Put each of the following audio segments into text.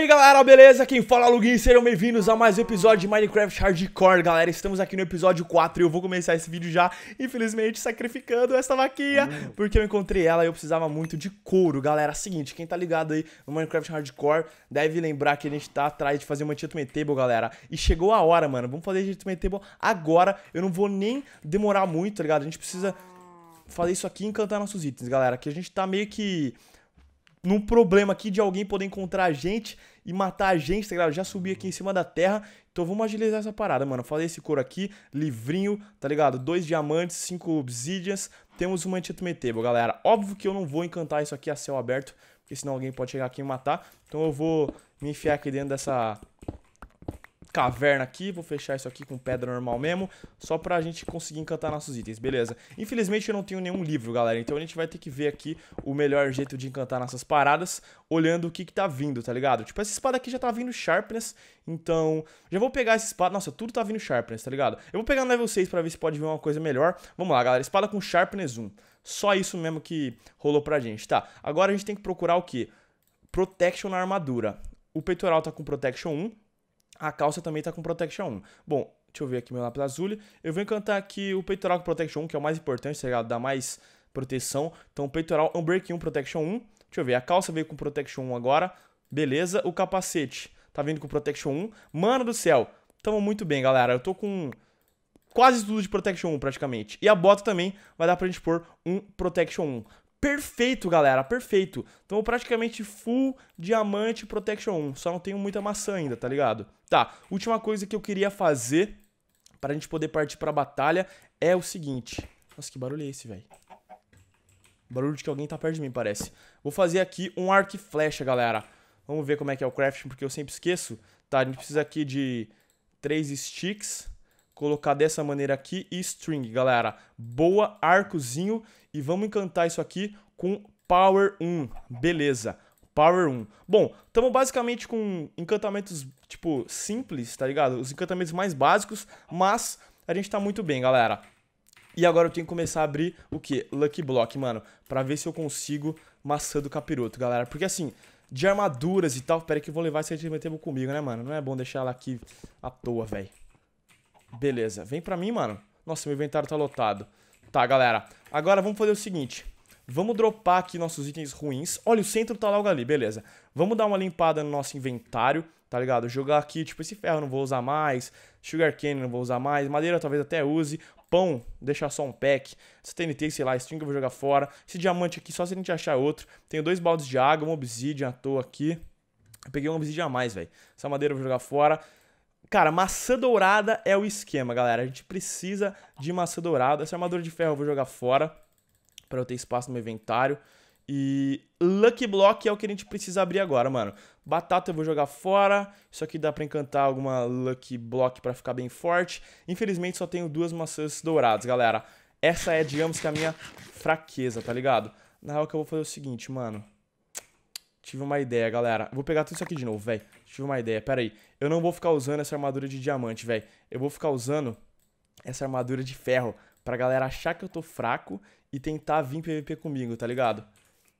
aí galera, beleza? Quem fala é Lugin, sejam bem-vindos a mais um episódio de Minecraft Hardcore, galera Estamos aqui no episódio 4 e eu vou começar esse vídeo já, infelizmente, sacrificando essa vaquinha hum. Porque eu encontrei ela e eu precisava muito de couro, galera é Seguinte, quem tá ligado aí no Minecraft Hardcore deve lembrar que a gente tá atrás de fazer uma Achievement Table, galera E chegou a hora, mano, vamos fazer a Achievement Table agora Eu não vou nem demorar muito, tá ligado? A gente precisa fazer isso aqui e encantar nossos itens, galera Que a gente tá meio que num problema aqui de alguém poder encontrar a gente e matar a gente, tá ligado? Já subi aqui em cima da terra. Então vamos agilizar essa parada, mano. Falei esse couro aqui, livrinho, tá ligado? Dois diamantes, cinco obsidians. Temos uma antitumetable, galera. Óbvio que eu não vou encantar isso aqui a céu aberto, porque senão alguém pode chegar aqui e matar. Então eu vou me enfiar aqui dentro dessa caverna aqui, vou fechar isso aqui com pedra normal mesmo, só pra gente conseguir encantar nossos itens, beleza? Infelizmente eu não tenho nenhum livro, galera, então a gente vai ter que ver aqui o melhor jeito de encantar nossas paradas, olhando o que que tá vindo, tá ligado? Tipo, essa espada aqui já tá vindo Sharpness, então já vou pegar essa espada, nossa, tudo tá vindo Sharpness, tá ligado? Eu vou pegar no level 6 pra ver se pode vir uma coisa melhor, vamos lá, galera, espada com Sharpness 1, só isso mesmo que rolou pra gente, tá? Agora a gente tem que procurar o que? Protection na armadura. O peitoral tá com Protection 1, a calça também tá com Protection 1. Bom, deixa eu ver aqui meu lápis azul. Eu vou encantar aqui o peitoral com Protection 1, que é o mais importante, tá ligado? Dá mais proteção. Então, peitoral é Unbreak 1, Protection 1. Deixa eu ver, a calça veio com Protection 1 agora. Beleza, o capacete tá vindo com Protection 1. Mano do céu, tamo muito bem, galera. Eu tô com quase tudo de Protection 1, praticamente. E a bota também vai dar pra gente pôr um Protection 1. Perfeito, galera, perfeito. Então praticamente full diamante protection 1, só não tenho muita maçã ainda, tá ligado? Tá, última coisa que eu queria fazer pra gente poder partir pra batalha é o seguinte. Nossa, que barulho é esse, velho? Barulho de que alguém tá perto de mim, parece. Vou fazer aqui um arco e flecha, galera. Vamos ver como é que é o crafting, porque eu sempre esqueço. Tá, a gente precisa aqui de três sticks. Colocar dessa maneira aqui e string, galera. Boa, arcozinho e vamos encantar isso aqui com Power 1. Beleza. Power 1. Bom, estamos basicamente com encantamentos, tipo, simples, tá ligado? Os encantamentos mais básicos, mas a gente tá muito bem, galera. E agora eu tenho que começar a abrir o quê? Lucky Block, mano, pra ver se eu consigo maçã do capiroto, galera. Porque assim, de armaduras e tal, pera aí que eu vou levar esse item comigo, né, mano? Não é bom deixar ela aqui à toa, velho. Beleza, vem pra mim, mano. Nossa, meu inventário tá lotado. Tá, galera. Agora vamos fazer o seguinte. Vamos dropar aqui nossos itens ruins. Olha, o centro tá logo ali, beleza. Vamos dar uma limpada no nosso inventário, tá ligado? Jogar aqui, tipo, esse ferro não vou usar mais. Sugarcane não vou usar mais. Madeira talvez até use. Pão, deixar só um pack. Esse TNT, sei lá, string eu vou jogar fora. Esse diamante aqui, só se a gente achar outro. Tenho dois baldes de água, uma obsidian à toa aqui. Eu peguei uma obsidian a mais, velho. Essa madeira eu vou jogar fora. Cara, maçã dourada é o esquema, galera. A gente precisa de maçã dourada. Essa armadura de ferro eu vou jogar fora para eu ter espaço no meu inventário. E Lucky Block é o que a gente precisa abrir agora, mano. Batata eu vou jogar fora. Isso aqui dá pra encantar alguma Lucky Block pra ficar bem forte. Infelizmente só tenho duas maçãs douradas, galera. Essa é, digamos que, a minha fraqueza, tá ligado? Na real que eu vou fazer é o seguinte, mano. Tive uma ideia, galera. Vou pegar tudo isso aqui de novo, velho. Tive uma ideia, pera aí. Eu não vou ficar usando essa armadura de diamante, velho. Eu vou ficar usando essa armadura de ferro pra galera achar que eu tô fraco e tentar vir PVP comigo, tá ligado?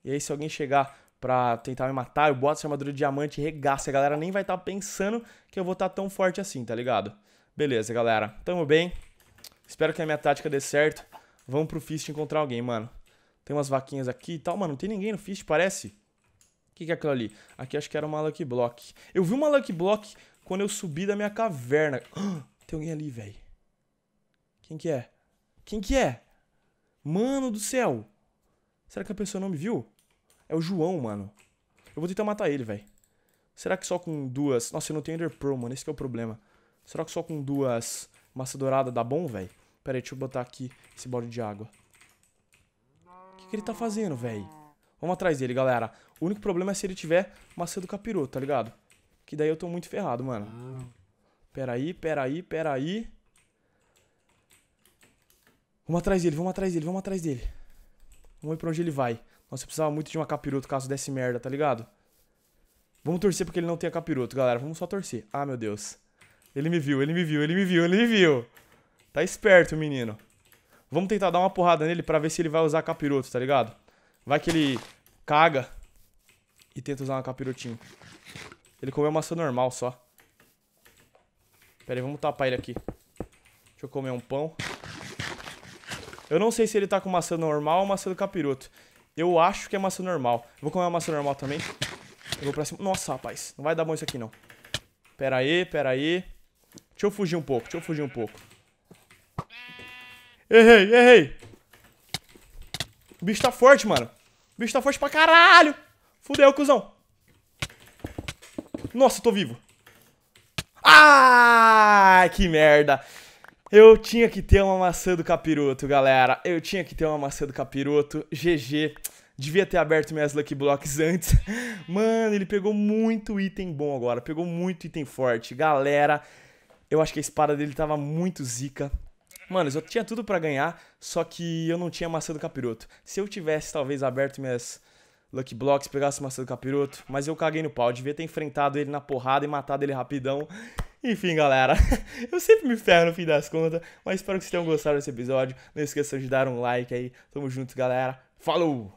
E aí se alguém chegar pra tentar me matar, eu boto essa armadura de diamante e regaça. A galera nem vai estar tá pensando que eu vou estar tá tão forte assim, tá ligado? Beleza, galera. Tamo bem. Espero que a minha tática dê certo. Vamos pro Fist encontrar alguém, mano. Tem umas vaquinhas aqui e tal. Mano, não tem ninguém no Fist, parece. O que, que é aquilo ali? Aqui acho que era uma Lucky Block. Eu vi uma Lucky Block quando eu subi da minha caverna. tem alguém ali, velho. Quem que é? Quem que é? Mano do céu. Será que a pessoa não me viu? É o João, mano. Eu vou tentar matar ele, velho. Será que só com duas... Nossa, eu não tenho Ender Pearl, mano. Esse é o problema. Será que só com duas massa dourada dá bom, velho? Pera aí, deixa eu botar aqui esse balde de água. O que, que ele tá fazendo, velho? Vamos atrás dele, galera. O único problema é se ele tiver maçã do capiroto, tá ligado? Que daí eu tô muito ferrado, mano. Peraí, peraí, peraí. Vamos atrás dele, vamos atrás dele, vamos atrás dele. Vamos ver pra onde ele vai. Nossa, eu precisava muito de uma capiroto caso desse merda, tá ligado? Vamos torcer porque ele não tenha capiroto, galera. Vamos só torcer. Ah, meu Deus. Ele me viu, ele me viu, ele me viu, ele me viu. Tá esperto, menino. Vamos tentar dar uma porrada nele pra ver se ele vai usar capiroto, tá ligado? Vai que ele caga e tenta usar uma capirotinho. Ele comeu maçã normal só. Pera aí, vamos tapar ele aqui. Deixa eu comer um pão. Eu não sei se ele tá com maçã normal ou maçã do capiroto. Eu acho que é maçã normal. Eu vou comer uma maçã normal também. Eu vou pra cima. Nossa, rapaz. Não vai dar bom isso aqui, não. Pera aí, pera aí. Deixa eu fugir um pouco, deixa eu fugir um pouco. Errei, errei. O bicho tá forte, mano. O bicho tá forte pra caralho. Fudeu, cuzão. Nossa, tô vivo. Ai, que merda. Eu tinha que ter uma maçã do capiroto, galera. Eu tinha que ter uma maçã do capiroto. GG. Devia ter aberto minhas Lucky Blocks antes. Mano, ele pegou muito item bom agora. Pegou muito item forte. Galera, eu acho que a espada dele tava muito zica. Mano, eu tinha tudo para ganhar, só que eu não tinha maçã do capiroto. Se eu tivesse talvez aberto minhas Lucky Blocks, pegasse maçã do capiroto, mas eu caguei no pau, devia ter enfrentado ele na porrada e matado ele rapidão. Enfim, galera, eu sempre me ferro no fim das contas, mas espero que vocês tenham gostado desse episódio. Não esqueçam de dar um like aí. Tamo junto, galera. Falou!